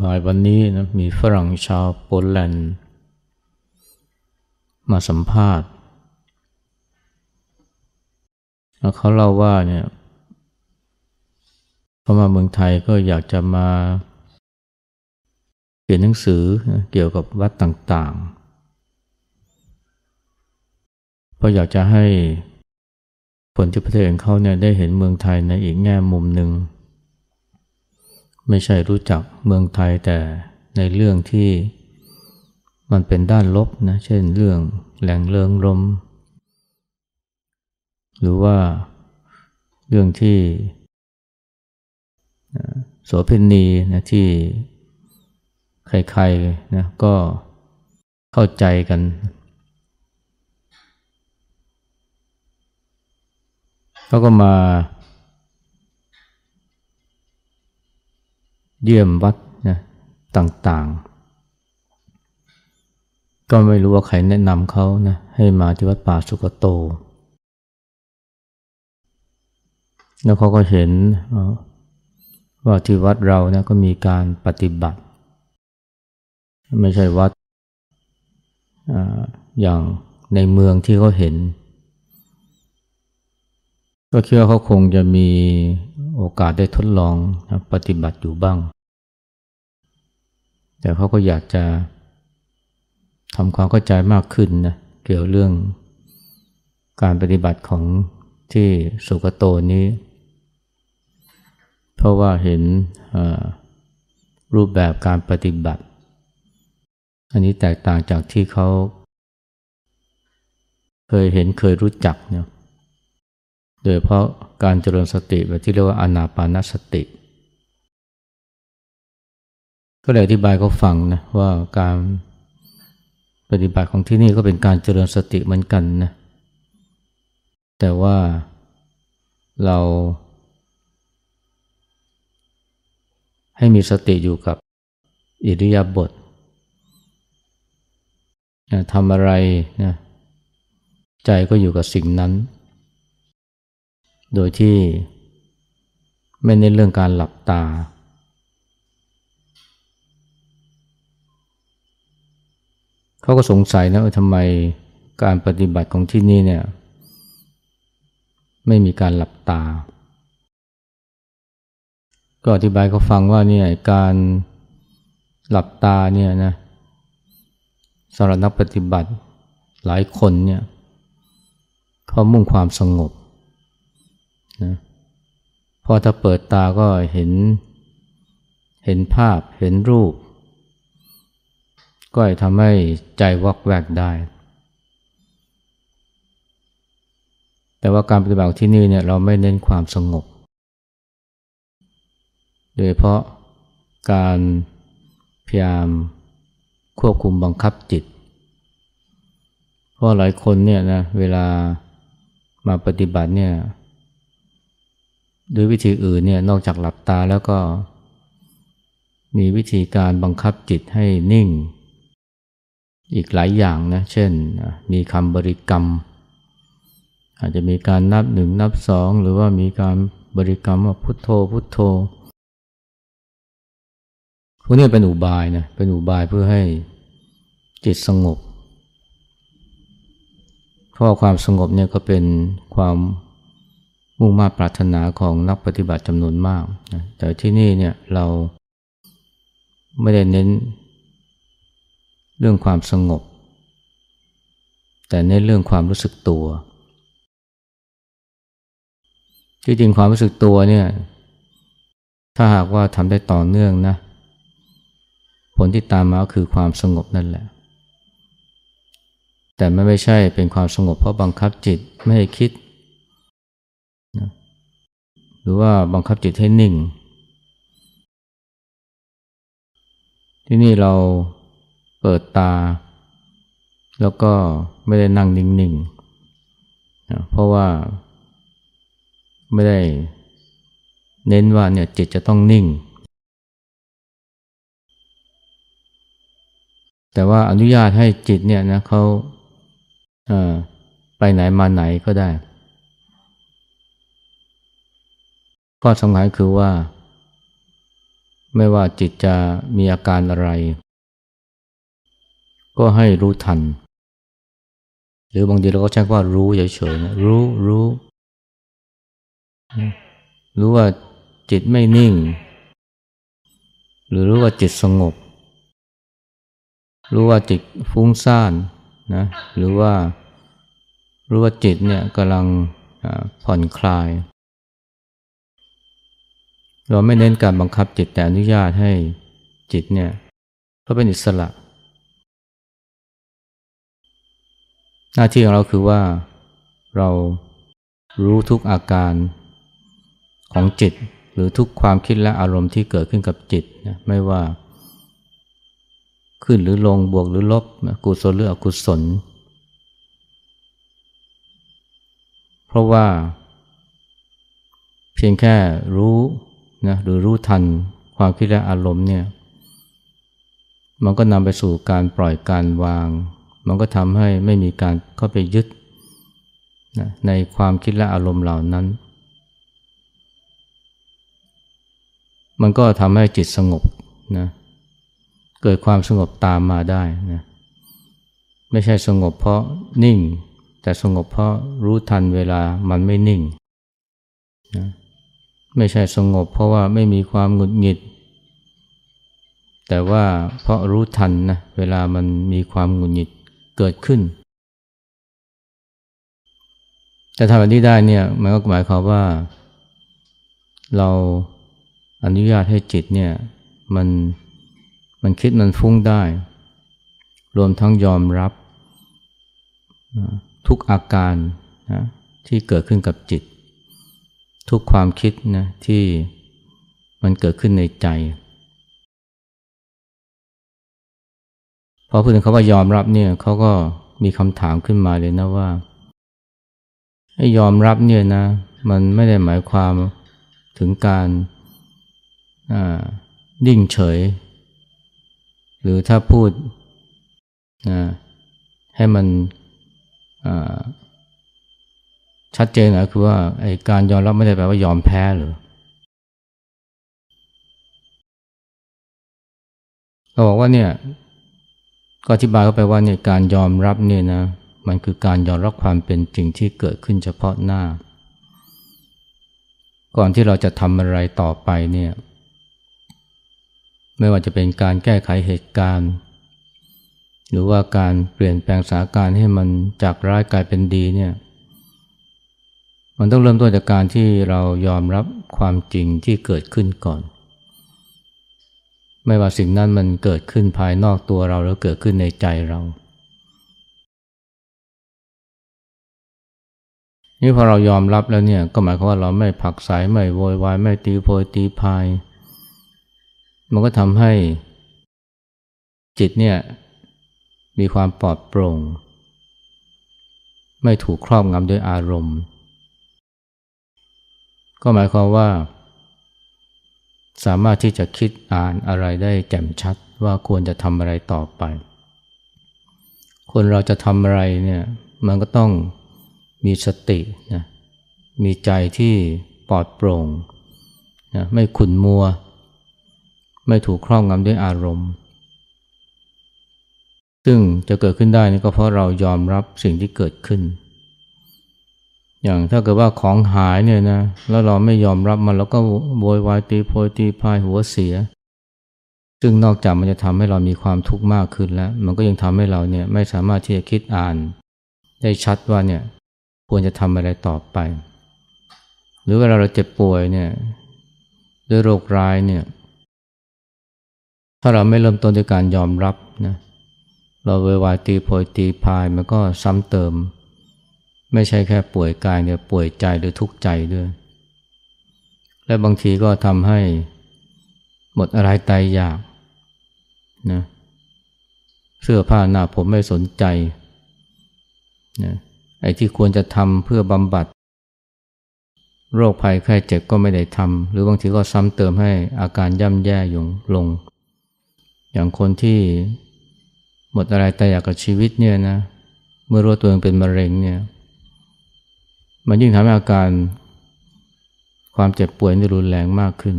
บ่ายวันนี้นะมีฝรั่งชาวโปลแลนด์มาสัมภาษณ์แล้วเขาเล่าว่าเนี่ยเขามาเมืองไทยก็อยากจะมาเขียนหนังสือเกี่ยวกับวัดต่างๆ เพราะอยากจะให้คนที่ประเทศองเขาเนี่ยได้เห็นเมืองไทยในอีกแง่มุมหนึ่งไม่ใช่รู้จักเมืองไทยแต่ในเรื่องที่มันเป็นด้านลบนะเช่นเรื่องแหล่งเริงรมหรือว่าเรื่องที่โสเพณีนะที่ใครๆนะก็เข้าใจกันเขาก็มาเยี่ยมวัดนะต่างๆ ก็ไม่รู้ว่าใครแนะนำเขานะให้มาที่วัดป่าสุกโต แล้วเขาก็เห็นว่าที่วัดเรานะก็มีการปฏิบัติ ไม่ใช่วัดออย่างในเมืองที่เขาเห็นก็เชื่อเขาคงจะมีโอกาสได้ทดลองปฏิบัติอยู่บ้าง แต่เขาก็อยากจะทำความเข้าใจมากขึ้นนะเกี่ยวเรื่องการปฏิบัติของที่สุกโตนี้ เพราะว่าเห็นรูปแบบการปฏิบัติ อันนี้แตกต่างจากที่เขา เคยเห็นเคยรู้จักเนี่ยโดยเพราะการเจริญสติ แบบที่เรียกว่าอนาปานสติ ก็เลยอธิบายเขาฟังนะว่าการปฏิบัติของที่นี่ ก็เป็นการเจริญสติเหมือนกันนะแต่ว่าเราให้มีสติอยู่กับอิริยาบถทำอะไรนะใจก็อยู่กับสิ่งนั้นโดยที่ไม่เน้นเรื่องการหลับตา เขาก็สงสัยนะว่าทำไมการปฏิบัติของที่นี่เนี่ยไม่มีการหลับตา ก็อธิบายเขาฟังว่าเนี่ยการหลับตาเนี่ยนะสำหรับนักปฏิบัติหลายคนเนี่ยเขามุ่งความสงบนะพอถ้าเปิดตาก็เห็นเห็นภาพเห็นรูป ก็ทำให้ใจวอกแวกได้ แต่ว่าการปฏิบัติที่นี่เนี่ยเราไม่เน้นความสงบ โดยเพราะการพยายามควบคุมบังคับจิต เพราะหลายคนเนี่ยนะเวลามาปฏิบัติเนี่ยด้วยวิธีอื่นเนี่ยนอกจากหลับตาแล้วก็ มีวิธีการบังคับจิตให้นิ่ง อีกหลายอย่างนะเช่นมีคำบริกรรม อาจจะมีการนับหนึ่งนับสองหรือว่ามีการบริกรรมว่าพุทโธพุทโธพวกนี้เป็นอุบายนะเป็นอุบายเพื่อให้จิตสงบเพราะความสงบเนี่ยก็เป็นความมุ่งมาปรารถนาของนักปฏิบัติจำนวนมากนะ แต่ที่นี่เนี่ยเราไม่ได้เน้นเรื่องความสงบ แต่เน้นเรื่องความรู้สึกตัวที่จริงความรู้สึกตัวเนี่ยถ้าหากว่าทำได้ต่อเนื่องนะ ผลที่ตามมาคือความสงบนั่นแหละ แต่ไม่ใช่เป็นความสงบเพราะบังคับจิตไม่ให้คิดหรือว่าบังคับจิตให้นิ่ง ที่นี่เราเปิดตา แล้วก็ไม่ได้นั่งนิ่งๆนะเพราะว่าไม่ได้เน้นว่าเนี่ยจิตจะต้องนิ่ง แต่ว่าอนุญาตให้จิตเนี่ยนะเขาไปไหนมาไหนก็ได้ข้อสำคัญคือว่า ไม่ว่าจิตจะมีอาการอะไร ก็ให้รู้ทัน หรือบางทีเราก็ใช้ว่ารู้เฉยๆนะรู้รู้ รู้ว่าจิตไม่นิ่ง หรือรู้ว่าจิตสงบ รู้ว่าจิตฟุ้งซ่านนะหรือว่ารู้ว่าจิตเนี่ยกำลังผ่อนคลายเราไม่เน้นการบังคับจิตแต่อนุญาตให้จิตเนี่ยเขาเป็นอิสระ หน้าที่ของเราคือว่า เรารู้ทุกอาการของจิตหรือทุกความคิดและอารมณ์ที่เกิดขึ้นกับจิตนะไม่ว่า ขึ้นหรือลงบวกหรือลบกุศลหรืออกุศล เพราะว่า เพียงแค่รู้นะหรือรู้ทันความคิดและอารมณ์เนี่ย มันก็นำไปสู่การปล่อยการวาง มันก็ทำให้ไม่มีการเข้าไปยึดนะในความคิดและอารมณ์เหล่านั้น มันก็ทำให้จิตสงบนะเกิดความสงบตามมาได้นะไม่ใช่สงบเพราะนิ่ง แต่สงบเพราะรู้ทันเวลามันไม่นิ่งนะไม่ใช่สงบ เพราะว่าไม่มีความหงุดหงิด แต่ว่าเพราะรู้ทันนะเวลามันมีความหงุดหงิดเกิดขึ้น แต่ทำแบบนี้ได้เนี่ยมันก็หมายความว่า เราอนุญาตให้จิตเนี่ยมันมันคิดมันฟุ้งได้ รวมทั้งยอมรับ ทุกอาการนะที่เกิดขึ้นกับจิตทุกความคิดนะ ที่มันเกิดขึ้นในใจ พอพูดถึงเขาว่ายอมรับเนี่ยเขาก็มีคำถามขึ้นมาเลยนะว่า ให้ยอมรับเนี่ยนะ มันไม่ได้หมายความถึงการนิ่งเฉย หรือถ้าพูดให้มันชัดเจนนะคือว่าไอ้การยอมรับไม่ได้แปลว่ายอมแพ้หรือเขาบอกว่าเนี่ยก็อธิบายเขาไปว่าเนี่ยการยอมรับเนี่ยนะมันคือการยอมรับความเป็นจริงที่เกิดขึ้นเฉพาะหน้า ก่อนที่เราจะทำอะไรต่อไปเนี่ยไม่ว่าจะเป็นการแก้ไขเหตุการณ์ หรือว่าการเปลี่ยนแปลงสถานการณ์ให้มันจากร้ายกลายเป็นดีเนี่ยมันต้องเริ่มต้นจากการที่เรายอมรับความจริงที่เกิดขึ้นก่อน ไม่ว่าสิ่งนั้นมันเกิดขึ้นภายนอกตัวเราหรือเกิดขึ้นในใจเรานี่พอเรายอมรับแล้วเนี่ยก็หมายความว่าเราไม่ผักสายไม่โวยวายไม่ตีโพยตีพาย มันก็ทำให้จิตเนี่ยมีความปลอดโปร่ง ไม่ถูกครอบงำด้วยอารมณ์ก็หมายความว่าสามารถที่จะคิดอ่านอะไรได้แจ่มชัดว่าควรจะทำอะไรต่อไป คนเราจะทำอะไรเนี่ยมันก็ต้องมีสตินะมีใจที่ปลอดโปร่งนะไม่ขุนมัว ไม่ถูกครอบงำด้วยอารมณ์ ซึ่งจะเกิดขึ้นได้นี่ก็เพราะเรายอมรับสิ่งที่เกิดขึ้นอย่างถ้าเกิดว่าของหายเนี่ยนะแล้วเราไม่ยอมรับมันเราก็โวยวายตีโพยตีพายหัวเสีย ซึ่งนอกจากมันจะทำให้เรามีความทุกข์มากขึ้นแล้ว มันก็ยังทำให้เราเนี่ยไม่สามารถที่จะคิดอ่าน ได้ชัดว่าเนี่ยควรจะทำอะไรต่อไป หรือเวลาเราเจ็บป่วยเนี่ยด้วยโรคร้ายเนี่ยถ้าเราไม่เริ่มต้นด้วยการยอมรับนะเราเววายตีโพยตีพายมันก็ซ้ำเติมไม่ใช่แค่ป่วยกายเนี่ยป่วยใจหรือทุกข์ใจด้วย และบางทีก็ทำให้หมดอะไรตายอยากนะเสื้อผ้าหน้าผมไม่สนใจนะไอ้ที่ควรจะทำเพื่อบำบัด โรคภัยไข้เจ็บก็ไม่ได้ทำหรือบางทีก็ซ้ำเติมให้อาการย่ำแย่ยงลง อย่างคนที่หมดอะไรตายอยากกับชีวิตเนี่ยนะเมื่อรู้ตัวเองเป็นมะเร็งเนี่ยมันยิ่งทำให้อาการความเจ็บป่วยนี่รุนแรงมากขึ้น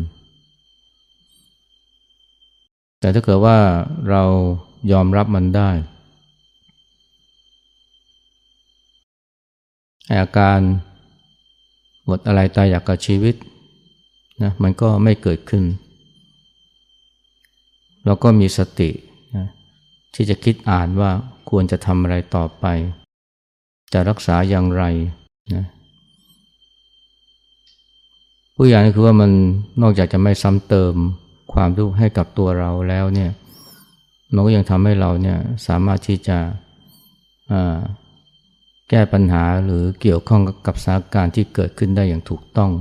แต่ถ้าเกิดว่าเรายอมรับมันได้ อาการหมดอะไรตายอยากกับชีวิตนะมันก็ไม่เกิดขึ้น เราก็มีสตินะที่จะคิดอ่านว่าควรจะทำอะไรต่อไป จะรักษาอย่างไรนะผู้อย่างก็คือว่ามันนอกจากจะไม่ซ้ำเติมความทุกข์ให้กับตัวเราแล้วเนี่ยมันก็ยังทำให้เราเนี่ยสามารถที่จะแก้ปัญหาหรือเกี่ยวข้องกับสถานการณ์ ที่เกิดขึ้นได้อย่างถูกต้อง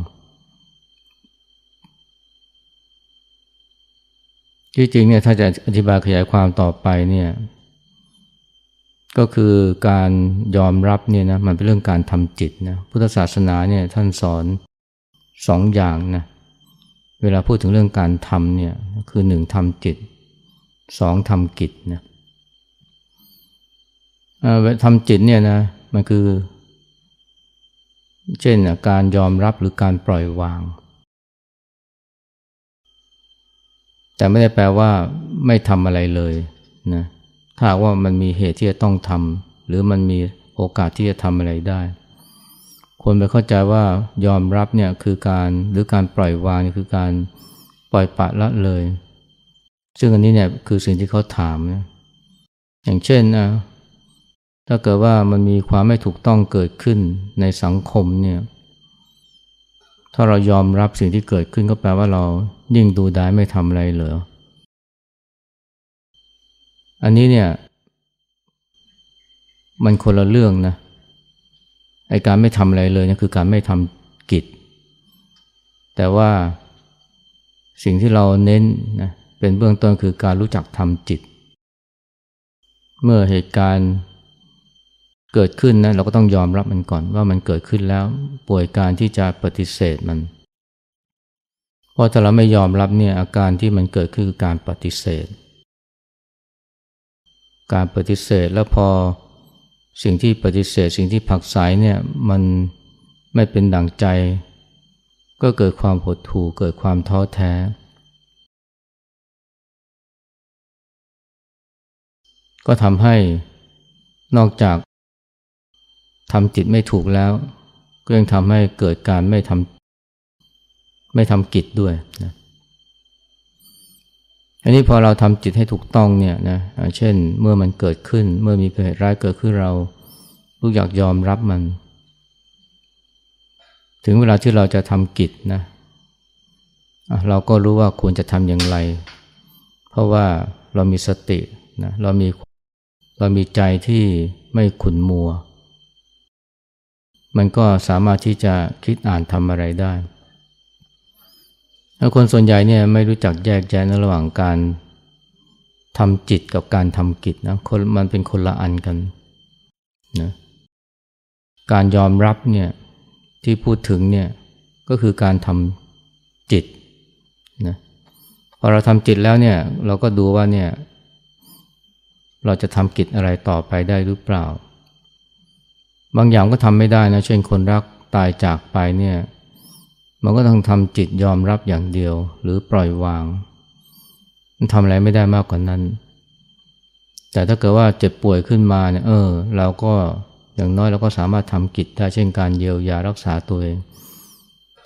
ที่จริงเนี่ยถ้าจะอธิบายขยายความต่อไปเนี่ยก็คือการยอมรับเนี่ยนะมันเป็นเรื่องการทำจิตนะพุทธศาสนาเนี่ยท่านสอนสองอย่างนะเวลาพูดถึงเรื่องการทำเนี่ยคือหนึ่งทำจิตสองทำกิจนะทำจิตเนี่ยนะมันคือ เช่นการยอมรับหรือการปล่อยวาง แต่ไม่ได้แปลว่าไม่ทำอะไรเลยนะถ้าว่ามันมีเหตุที่จะต้องทำหรือมันมีโอกาสที่จะทำอะไรได้คนไปเข้าใจว่ายอมรับเนี่ยคือการหรือการปล่อยวางคือการปล่อยปะละเลย ซึ่งอันนี้เนี่ยคือสิ่งที่เขาถามนะอย่างเช่นนะถ้าเกิดว่ามันมีความไม่ถูกต้องเกิดขึ้นในสังคมเนี่ยถ้าเรายอมรับสิ่งที่เกิดขึ้นก็แปลว่าเรายิ่งดูดายไม่ทำอะไรเหรออันนี้เนี่ยมันคนละเรื่องนะเไอการไม่ทำอะไรเลยนะคือการไม่ทำกิจ แต่ว่าสิ่งที่เราเน้นนะเป็นเบื้องต้นคือการรู้จักทำจิต เมื่อเหตุการณ์เกิดขึ้นนะเราก็ต้องยอมรับมันก่อนว่ามันเกิดขึ้นแล้วป่วยการที่จะปฏิเสธมันพราะถ้าเราไม่ยอมรับเนี่ยอาการที่มันเกิดขึ้นคือการปฏิเสธ การปฏิเสธแล้วพอสิ่งที่ปฏิเสธสิ่งที่ผักสายเนี่ยมันไม่เป็นดั่งใจ ก็เกิดความหดหู่เกิดความท้อแท้ ก็ทำให้นอกจากทำจิตไม่ถูกแล้วก็ยังทำให้เกิดการไม่ทำไม่ทำกิจด้วยนะอันนี้พอเราทำจิตให้ถูกต้องเนี่ยนะ เช่นเมื่อมันเกิดขึ้นเมื่อมีเหตุร้าย เกิดขึ้นเราลูกอยากยอมรับมัน ถึงเวลาที่เราจะทำกิจนะเราก็รู้ว่าควรจะทำอย่างไร เพราะว่าเรามีสตินะเรามีเรามีใจที่ไม่ขุนมัว มันก็สามารถที่จะคิดอ่านทำอะไรได้แล้วคนส่วนใหญ่เนี่ยไม่รู้จักแยกแยะนระหว่างการทำจิตกับการทำกิจนะคนมันเป็นคนละอันกันนะการยอมรับเนี่ยที่พูดถึงเนี่ยก็คือการทำจิตนะพอเราทำจิตแล้วเนี่ยเราก็ดูว่าเนี่ยเราจะทำกิจอะไรต่อไปได้หรือเปล่า บางอย่างก็ทำไม่ได้นะ เช่นคนรักตายจากไปเนี่ยมันก็ต้องทำจิตยอมรับอย่างเดียวหรือปล่อยวางมันทำอะไรไม่ได้มากกว่านั้น แต่ถ้าเกิดว่าเจ็บป่วยขึ้นมาเนี่ยเออเราก็อย่างน้อยเราก็สามารถทำกิจได้เช่นการเยียวยารักษาตัวเอง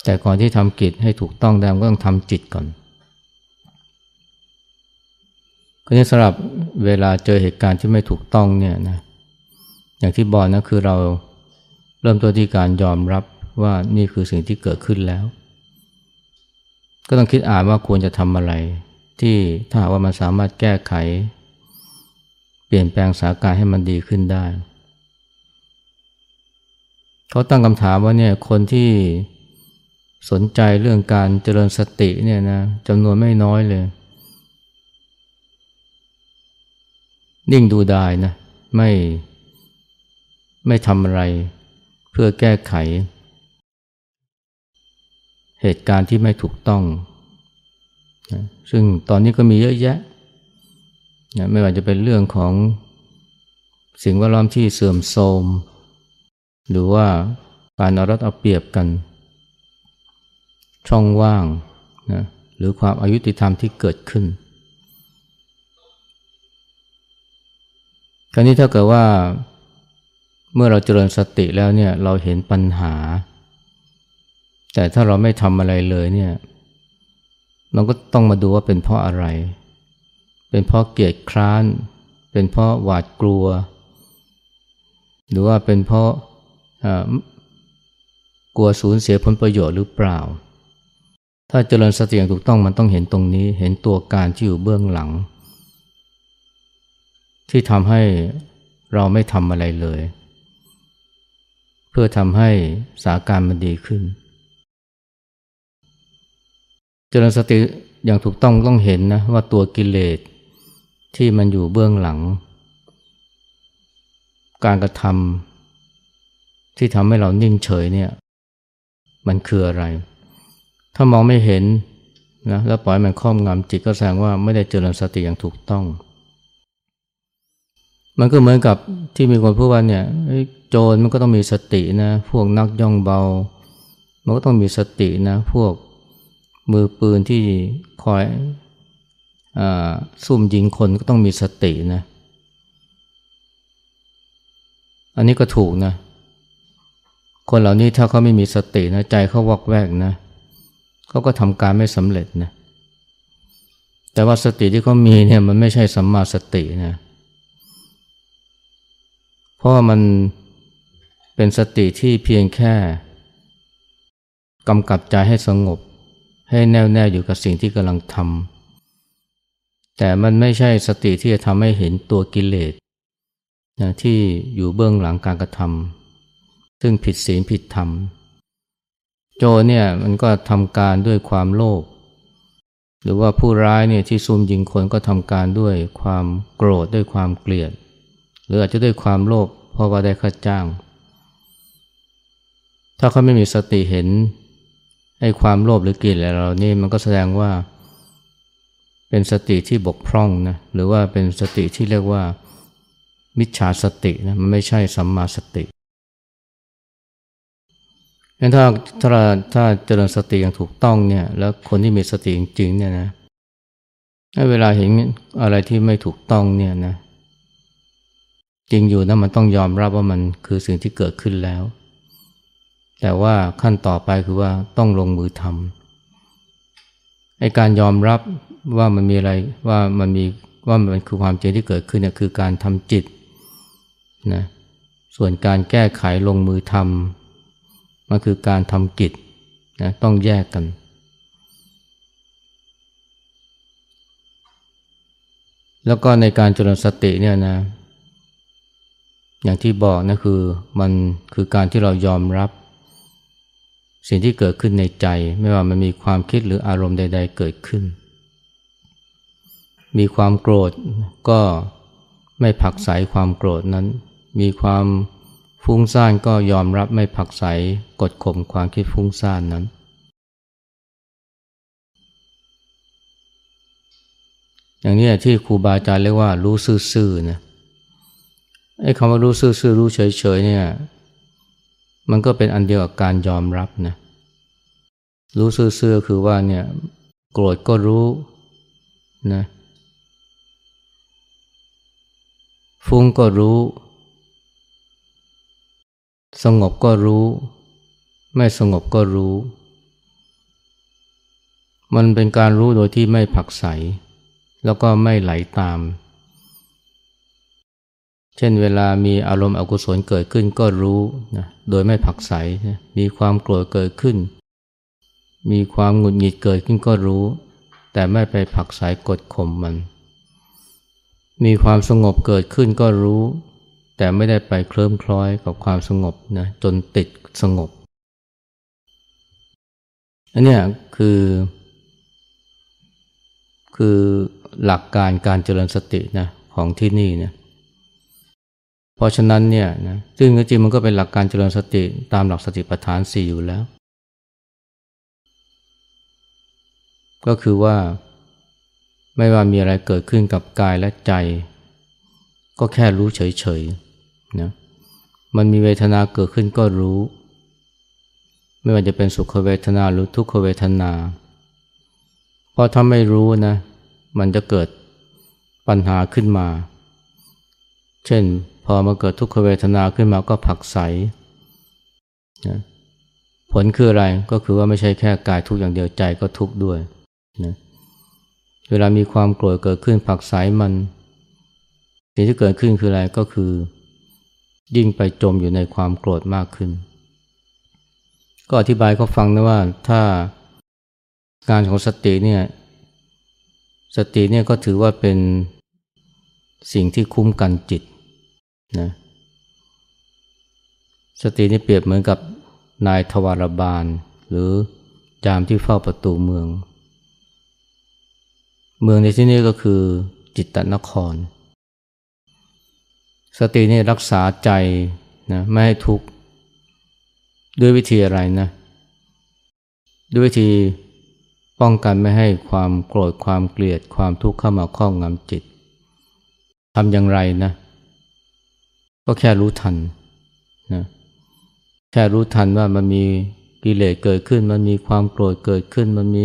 แต่ก่อนที่ทำกิจให้ถูกต้องได้ก็ต้องทำจิตก่อนก็นี่สำหรับเวลาเจอเหตุการณ์ที่ไม่ถูกต้องเนี่ยนะอย่างที่บอกนะคือเราเริ่มตัวที่การยอมรับว่านี่คือสิ่งที่เกิดขึ้นแล้ว ก็ต้องคิดอ่านว่าควรจะทำอะไร ที่ถ้าว่ามันสามารถแก้ไข เปลี่ยนแปลงสาการให้มันดีขึ้นได้ เขาตั้งคำถามว่าเนี่ยคนที่สนใจเรื่องการเจริญสติเนี่ยนะจำนวนไม่น้อยเลย นิ่งดูได้นะไม่ไม่ทำอะไรเพื่อแก้ไขเหตุการณ์ที่ไม่ถูกต้อง ซึ่งตอนนี้ก็มีเยอะแยะะไม่ว่าจะเป็นเรื่องของสิ่งแวดล้อมที่เสื่อมโทรม หรือว่าการเอารัดเอาเปรียบกัน ช่องว่างนะหรือความอายุติธรรมที่เกิดขึ้น คราวนี้ถ้าเกิดว่าเมื่อเราเจริญสติแล้วเนี่ยเราเห็นปัญหาแต่ถ้าเราไม่ทำอะไรเลยเนี่ย มันก็ต้องมาดูว่าเป็นเพราะอะไร เป็นเพราะเกียดคร้าน เป็นเพราะหวาดกลัว หรือว่าเป็นเพราะกลัวสูญเสียผลประโยชน์หรือเปล่า ถ้าเจริญสติอย่างถูกต้องมันต้องเห็นตรงนี้ เห็นตัวการที่อยู่เบื้องหลัง ที่ทำให้เราไม่ทำอะไรเลย เพื่อทำให้สาการมันดีขึ้นจริญสติอย่างถูกต้องต้องเห็นนะว่าตัวกิเลสที่มันอยู่เบื้องหลัง การกระทำที่ทำให้เรานิ่งเฉยเนี่ย มันคืออะไร ถ้ามองไม่เห็นนะแล้วปล่อยมันครอบงำจิตก็แสดงว่าไม่ได้เจริญสติอย่างถูกต้อง มันก็เหมือนกับที่มีคนพูดว่าเนี่ยโจรมันก็ต้องมีสตินะพวกนักย่องเบามันก็ต้องมีสตินะพวกมือปืนที่คอยอซุ่มยิงคนก็ต้องมีสตินะ อันนี้ก็ถูกนะ คนเหล่านี้ถ้าเขาไม่มีสตินะใจเขาวอกแวกนะเขาก็ทำการไม่สำเร็จนะ แต่ว่าสติที่เขามีเนี่ยมันไม่ใช่สัมมาสตินะ เพราะมันเป็นสติที่เพียงแค่กำกับใจให้สงบให้แน่วแน่อยู่กับสิ่งที่กำลังทำแต่มันไม่ใช่สติที่จะทำให้เห็นตัวกิเลสนะที่อยู่เบื้องหลังการกระทำซึ่งผิดศีลผิดธรรม โจเนี่ยมันก็ทำการด้วยความโลภหรือว่าผู้ร้ายเนี่ยที่ซุ่มยิงคนก็ทำการด้วยความโกรธด้วยความเกลียดหรืออาจจะด้วยความโลภเพราะว่าได้ค่าจ้าง ถ้าเขาไม่มีสติเห็นไอ้ความโลภหรือกิเลสเหล่านี้มันก็แสดงว่าเป็นสติที่บกพร่องนะหรือว่าเป็นสติที่เรียกว่ามิจฉาสตินะมันไม่ใช่สัมมาสติงั้นถ้าถ้าถ้าเจริญสติอย่างถูกต้องเนี่ยแล้วคนที่มีสติจริงๆเนี่ยนะเวลาเห็นอะไรที่ไม่ถูกต้องเนี่ยนะจริงอยู่นะมันต้องยอมรับว่ามันคือสิ่งที่เกิดขึ้นแล้วแต่ว่าขั้นต่อไปคือว่าต้องลงมือทำไอ้การยอมรับว่ามันมีอะไรว่ามันมีว่ามันคือความจริงที่เกิดขึ้นเนี่ยคือการทำจิตนะส่วนการแก้ไขลงมือทำมันคือการทำกิจนะต้องแยกกัน แล้วก็ในการจริญสติเนี่ยนะอย่างที่บอกนะคือมันคือการที่เรายอมรับสิ่งที่เกิดขึ้นในใจไม่ว่ามันมีความคิดหรืออารมณ์ใดๆเกิดขึ้น มีความโกรธก็ไม่ผักใสความโกรธนั้น มีความฟุ้งซ่านก็ยอมรับไม่ผักใสกดข่มความคิดฟุ้งซ่านนั้น อย่างนี้ที่ครูบาอาจารย์เรียกว่ารู้ซื่อๆนะไอ้คำว่ารู้ซื่อ ๆ รู้เฉยๆเนี่ยมันก็เป็นอันเดียวกับการยอมรับนะรู้ซื่อๆคือว่าเนี่ยโกรธก็รู้นะฟุ้งก็รู้ สงบก็รู้ ไม่สงบก็รู้ มันเป็นการรู้โดยที่ไม่ผักใส แล้วก็ไม่ไหลาตามเช่นเวลามีอารมณ์อกุศลเกิดขึ้นก็รู้นะโดยไม่ผักใสนะมีความโกรธเกิดขึ้น มีความหงุดหงิดเกิดขึ้นก็รู้ แต่ไม่ไปผักใสกดข่มมัน มีความสงบเกิดขึ้นก็รู้ แต่ไม่ได้ไปเคลิ้มคล้อยกับความสงบนะจนติดสงบ อันนี้คือ คือหลักการการเจริญสตินะของที่นี่นะเพราะฉะนั้นเนี่ยนะซึ่งจริงมันก็เป็นหลักการเจริญสติตามหลักสติปัฏฐานสี่อยู่แล้ว ก็คือว่า ไม่ว่ามีอะไรเกิดขึ้นกับกายและใจ ก็แค่รู้เฉยๆนะมันมีเวทนาเกิดขึ้นก็รู้ ไม่ว่าจะเป็นสุขเวทนาหรือทุกขเวทนา เพราะถ้าไม่รู้นะมันจะเกิดปัญหาขึ้นมา เช่นพอมาเกิดทุกขเวทนาขึ้นมาก็ผักใสนะผลคืออะไร ก็คือว่าไม่ใช่แค่กายทุกอย่างเดียวใจก็ทุกด้วยนะเวลามีความโกรธเกิดขึ้น ผักใสมัน สิ่งที่เกิดขึ้นคืออะไรก็คือยิ่งไปจมอยู่ในความโกรธมากขึ้น ก็อธิบายเขาฟังนะว่าถ้าการของสติเนี่ยสติเนี่ยก็ถือว่าเป็นสิ่งที่คุ้มกันจิตนะสตินี่เปรียบเหมือนกับนายทวารบาล หรือยามที่เฝ้าประตูเมือง เมืองในที่นี้ก็คือจิตตนคร สตินี่รักษาใจนะไม่ให้ทุกข์ด้วยวิธีอะไรนะด้วยวิธีป้องกันไม่ให้ความโกรธความเกลียดความทุกข์เข้ามาครอบงำจิตทำอย่างไรนะก็แค่รู้ทันนะ แค่รู้ทันว่ามันมีกิเลสเกิดขึ้น มันมีความโกรธเกิดขึ้น มันมี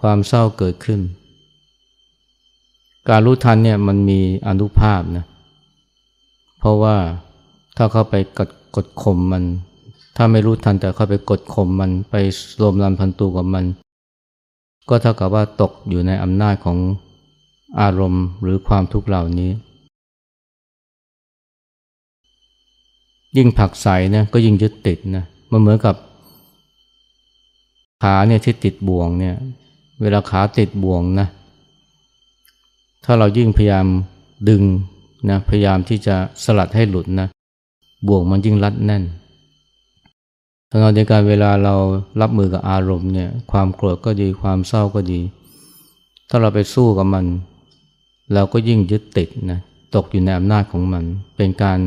ความเศร้าเกิดขึ้น การรู้ทันเนี่ยมันมีอนุภาพนะ เพราะว่าถ้าเข้าไปกดกดข่มมัน ถ้าไม่รู้ทันแต่เข้าไปกดข่มมัน ไปรวมรันพันตูกับมัน ก็เท่ากับว่าตกอยู่ในอำนาจของอารมณ์หรือความทุกข์เหล่านี้ยิ่งผักใสนะก็ยิ่งยึดติดนะ มันเหมือนกับ ขาเนี่ยที่ติดบ่วงเนี่ย เวลาขาติดบ่วงนะ ถ้าเรายิ่งพยายามดึงนะ พยายามที่จะสลัดให้หลุดนะ บ่วงมันยิ่งรัดแน่นตลอดเดียวกันเวลาเรารับมือกับอารมณ์เนี่ย ความโกรธก็ดี ความเศร้าก็ดี ถ้าเราไปสู้กับมัน เราก็ยิ่งยึดติดนะ ตกอยู่ในอำนาจของมัน เป็นการ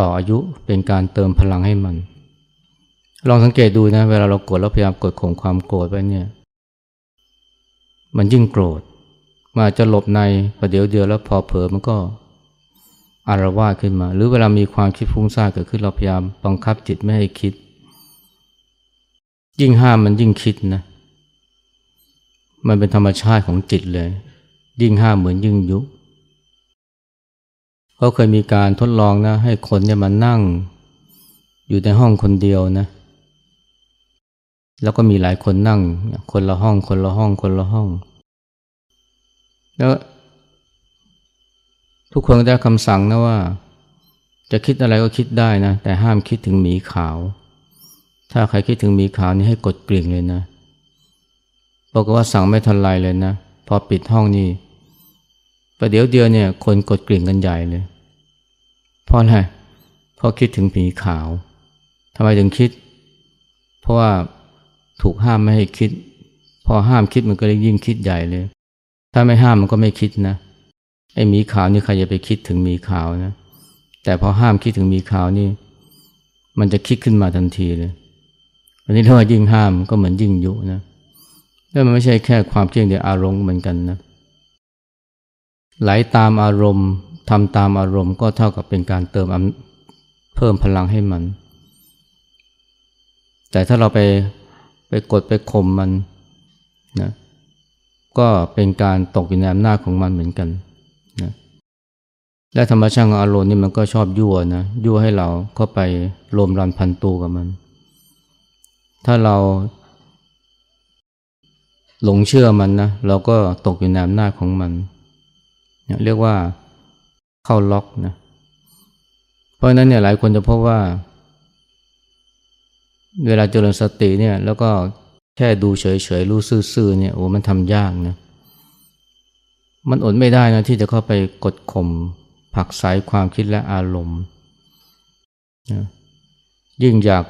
ต่ออายุเป็นการเติมพลังให้มัน ลองสังเกตดูนะ เวลาเราโกรธแล้วพยายามกดข่มความโกรธไปเนี่ย มันยิ่งโกรธ มาจะหลบในประเดี๋ยวเดียวแล้วพอเผลอมันก็อารวาสขึ้นมาหรือเวลามีความคิดฟุ้งซ่านเกิดขึ้นเราพยายามบังคับจิตไม่ให้คิด ยิ่งห้าม มันยิ่งคิดนะ มันเป็นธรรมชาติของจิตเลยยิ่งห้ามเหมือนยิ่งยุเขาเคยมีการทดลองนะ ให้คนเนี่ยมานั่ง อยู่ในห้องคนเดียวนะ แล้วก็มีหลายคนนั่ง คนละห้องคนละห้องคนละห้อง แล้ว ทุกคนได้คำสั่งนะว่า จะคิดอะไรก็คิดได้นะ แต่ห้ามคิดถึงหมีขาว ถ้าใครคิดถึงหมีขาวนี่ให้กดกลิ่งเลยนะบอกว่าสั่งไม่ทันไรเลยนะ พอปิดห้องนี่ประเดี๋ยวเดียวเนี่ย คนกดกลิ่งกันใหญ่เลยเพราะอะไรเพราะคิดถึงผีขาวทำไมถึงคิด เพราะว่าถูกห้ามไม่ให้คิด พอห้ามคิดมันก็เลยยิ่งคิดใหญ่เลย ถ้าไม่ห้ามมันก็ไม่คิดนะไอ้หมีขาวนี่ใครจะไปคิดถึงหมีขาวนะแต่พอห้ามคิดถึงหมีขาวนี่ มันจะคิดขึ้นมาทันทีเลยอันนี้เรียกว่ายิ่งห้ามก็เหมือนยิ่งยุนะแล้วมันไม่ใช่แค่ความเพียงเดียวอารมณ์เหมือนกันนะไหลาตามอารมณ์ทำตามอารมณ์ก็เท่ากับเป็นการเติมเพิ่มพลังให้มัน แต่ถ้าเราไปไปกดไปข่มมันนะ ก็เป็นการตกอยู่ในอำนาจของมันเหมือนกันนะและธรรมชาติของอารมณ์นี่มันก็ชอบยั่วนะ ยั่วให้เราเข้าไปรวมรันพันตูกับมัน ถ้าเราหลงเชื่อมันนะเราก็ตกอยู่ในอำนาจของมัน เรียกว่าเข้าล็อกนะ เพราะนั้นเนี่ยหลายคนจะพบว่า เวลาเจริญสติเนี่ย แล้วก็ แค่ดูเฉยๆ รู้ซื่อๆเนี่ยโอ้มันทำยากนะมันอดไม่ได้นะ ที่จะเข้าไปกดข่มผักสายความคิดและอารมณ์นะยิ่งอยาก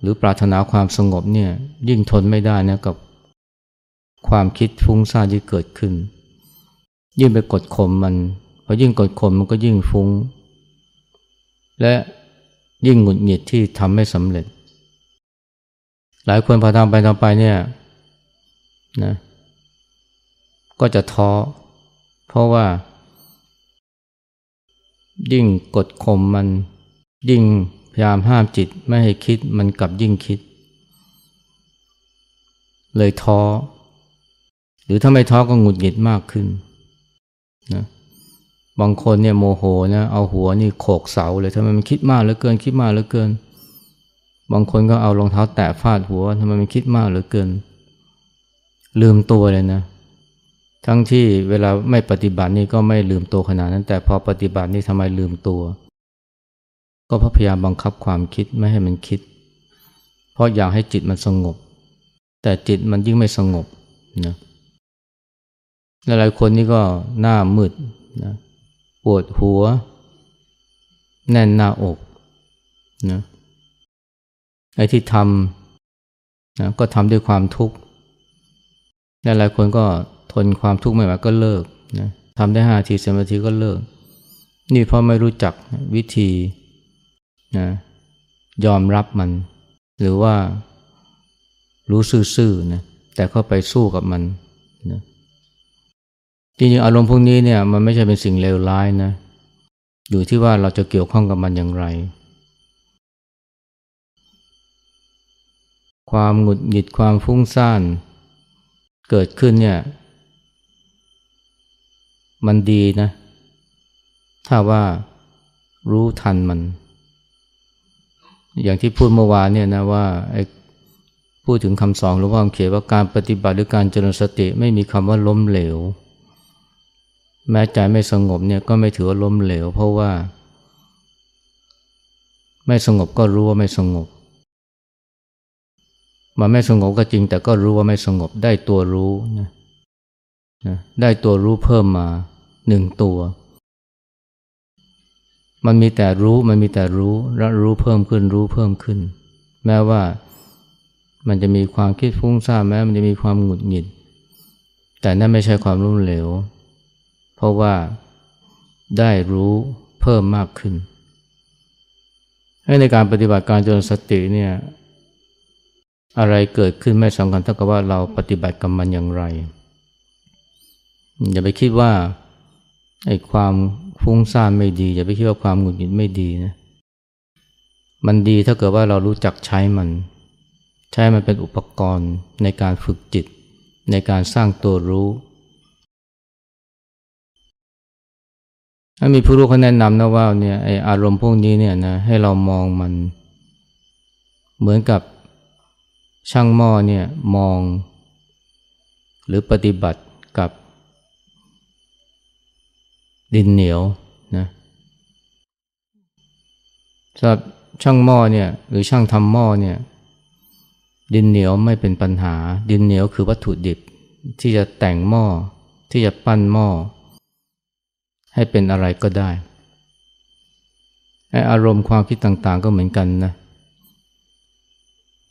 หรือปรารถนาความสงบเนี่ย ยิ่งทนไม่ได้นะกับ ความคิดฟุ้งซ่านที่เกิดขึ้น ยิ่งไปกดข่มมันพอยิ่งกดข่มมันก็ยิ่งฟุง้ง และยิ่งหงุดหงิดที่ทำไม่สำเร็จ หลายคนพอทำไปทำไปเนี่ยนะก็จะท้อ เพราะว่า ยิ่งกดข่มมัน ยิ่งพยายามห้ามจิตไม่ให้คิดมันกลับยิ่งคิด เลยท้อหรือถ้าไม่ท้อก็หงุดหงิดมากขึ้นนะเบางคนเนี่ยโมโหนะเอาหัวนี่โขกเสาเลยทำไมมันคิดมากเหลือเกิน คิดมากเหลือเกิน บางคนก็เอารองเท้าแตะฟาดหัวทำไมมันคิดมากเหลือเกิน ลืมตัวเลยนะ ทั้งที่เวลาไม่ปฏิบัตินี่ก็ไม่ลืมตัวขนาดนั้น แต่พอปฏิบัตินี่ทำไมลืมตัว ก็พยายามบังคับความคิดไม่ให้มันคิด เพราะอยากให้จิตมันสงบ แต่จิตมันยิ่งไม่สงบนะหลายคนนี่ก็หน้ามืดนะปวดหัว แน่นหน้าอกนะไอ้ที่ทำนะก็ทำด้วยความทุกข์และหลายคนก็ทนความทุกข์ไม่ไหวก็เลิกนะทำได้ห้าทีสิบนาทีก็เลิก นี่เพราะไม่รู้จักวิธีนะยอมรับมัน หรือว่ารู้ซื่อๆนะแต่เข้าไปสู้กับมันนะจริงๆ อารมณ์พวกนี้เนี่ยมันไม่ใช่เป็นสิ่งเลวร้ายนะอยู่ที่ว่าเราจะเกี่ยวข้องกับมันอย่างไร ความหงุดหงิดความฟุ้งซ่านเกิดขึ้นเนี่ยมันดีนะ ถ้าว่ารู้ทันมัน อย่างที่พูดเมื่อวานเนี่ยนะว่าพูดถึงคำสอนหลวงพ่อเขียนว่าการปฏิบัติหรือการเจริญสติ ไม่มีคำว่าล้มเหลวแม้ใจไม่สงบเนี่ยก็ไม่ถือว่าล้มเหลว เพราะว่าไม่สงบก็รู้ว่าไม่สงบมันไม่สงบก็จริงแต่ก็รู้ว่าไม่สงบได้ตัวรู้นะนะได้ตัวรู้เพิ่มมาหนึ่งตัว มันมีแต่รู้มันมีแต่รู้รรู้เพิ่มขึ้นรู้เพิ่มขึ้น แม้ว่ามันจะมีความคิดฟุ้งซ่านแม้มันจะมีความหงุดหงิด แต่นั่นไม่ใช่ความรุ่มเหลวเพราะว่าได้รู้เพิ่มมากขึ้น ให้ในการปฏิบัติการจนสติเนี่ย อะไรเกิดขึ้นไม่สำคัญเท่ากับว่าเราปฏิบัติกับมันอย่างไร อย่าไปคิดว่าไอ้ความฟุ้งซ่านไม่ดี อย่าไปคิดว่าความหงุดหงิดไม่ดีนะ มันดีถ้าเกิดว่าเรารู้จักใช้มัน ใช้มันเป็นอุปกรณ์ ในการฝึกจิต ในการสร้างตัวรู้ถ้ามีผู้รู้เขาแนะนำนะว่าเนี่ยไออารมณ์พวกนี้เนี่ยนะให้เรามองมัน เหมือนกับช่างหม้อเนี่ยมอง หรือปฏิบัติกับดินเหนียวนะสำหรับช่างหม้อเนี่ย หรือช่างทำหม้อเนี่ยดินเหนียวไม่เป็นปัญหาดินเหนียวคือวัตถุดิบที่จะแต่งหม้อที่จะปั้นหม้อให้เป็นอะไรก็ได้อารมณ์ความคิดต่าง ๆ ก็เหมือนกันนะ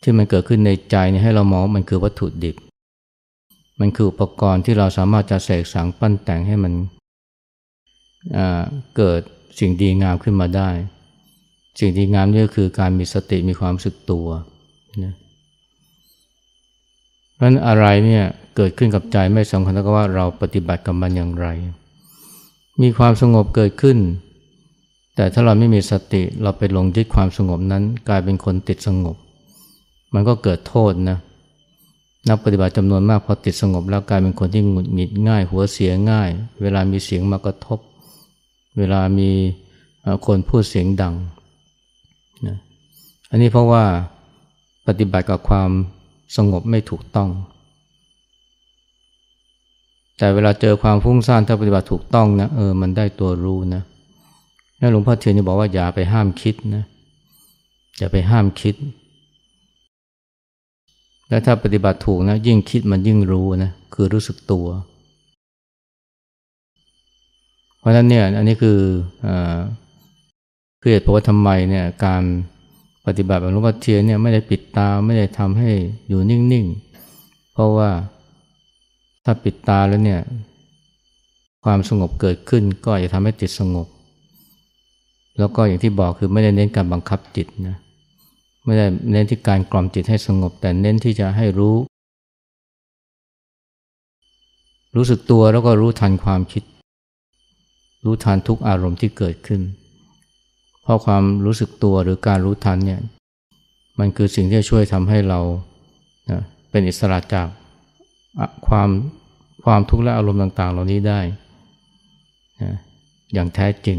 ที่มันเกิดขึ้นในใจนี่ให้เรามองมันคือวัตถุดิบ มันคืออุปกรณ์ที่เราสามารถจะเสกสังปั้นแต่งให้มัน เกิดสิ่งดีงามขึ้นมาได้ สิ่งดีงามนี่ก็คือการมีสติมีความสึกตัวนะเพราะนั้นอะไรเนี่ยเกิดขึ้นกับใจไม่สำคัญก็ว่าเราปฏิบัติกับมันอย่างไรมีความสงบเกิดขึ้น แต่ถ้าเราไม่มีสติเราไปหลงยึดความสงบนั้น กลายเป็นคนติดสงบ มันก็เกิดโทษนะ นักปฏิบัติจำนวนมากพอติดสงบแล้ว กลายเป็นคนที่หงุดหงิดง่าย หัวเสียง่าย เวลามีเสียงมากระทบ เวลามีคนพูดเสียงดังนะอันนี้เพราะว่าปฏิบัติกับความสงบไม่ถูกต้องแต่เวลาเจอความฟุ้งซ่านถ้าปฏิบัติถูกต้องนะเออมันได้ตัวรู้นะนั่นหลวงพ่อเทียนจะบอกว่าอย่าไปห้ามคิดนะอย่าไปห้ามคิดและถ้าปฏิบัติถูกนะยิ่งคิดมันยิ่งรู้นะคือรู้สึกตัวเพราะฉะนั้นเนี่ยอันนี้คืออคือเหตุผลว่าทำไมเนี่ยการปฏิบัติแบบหลวงพ่อเทียนเนี่ยไม่ได้ปิดตาไม่ได้ทำให้อยู่นิ่งๆ เพราะว่าถ้าปิดตาแล้วเนี่ยความสงบเกิดขึ้นก็จะทำให้จิตสงบ แล้วก็อย่างที่บอกคือไม่ได้เน้นการบังคับจิตนะไม่ได้เน้นที่การกล่อมจิตให้สงบแต่เน้นที่จะให้รู้ รู้สึกตัวแล้วก็รู้ทันความคิด รู้ทันทุกอารมณ์ที่เกิดขึ้น เพราะความรู้สึกตัวหรือการรู้ทันเนี่ยมันคือสิ่งที่ช่วยทำให้เรานะเป็นอิสระจากความความทุกข์และอารมณ์ต่างๆเหล่านี้ได้นะอย่างแท้จริง